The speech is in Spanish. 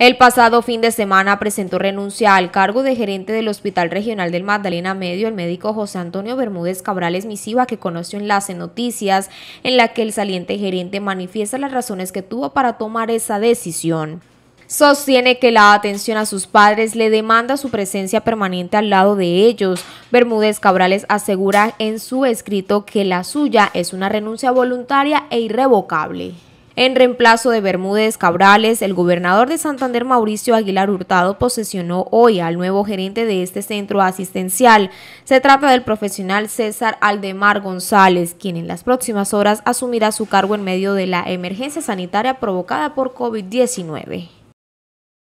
El pasado fin de semana presentó renuncia al cargo de gerente del Hospital Regional del Magdalena Medio el médico José Antonio Bermúdez Cabrales misiva que conoció Enlace Noticias, en la que el saliente gerente manifiesta las razones que tuvo para tomar esa decisión. Sostiene que la atención a sus padres le demanda su presencia permanente al lado de ellos. Bermúdez Cabrales asegura en su escrito que la suya es una renuncia voluntaria e irrevocable. En reemplazo de Bermúdez Cabrales, el gobernador de Santander Mauricio Aguilar Hurtado posesionó hoy al nuevo gerente de este centro asistencial. Se trata del profesional César Aldemar González, quien en las próximas horas asumirá su cargo en medio de la emergencia sanitaria provocada por COVID-19.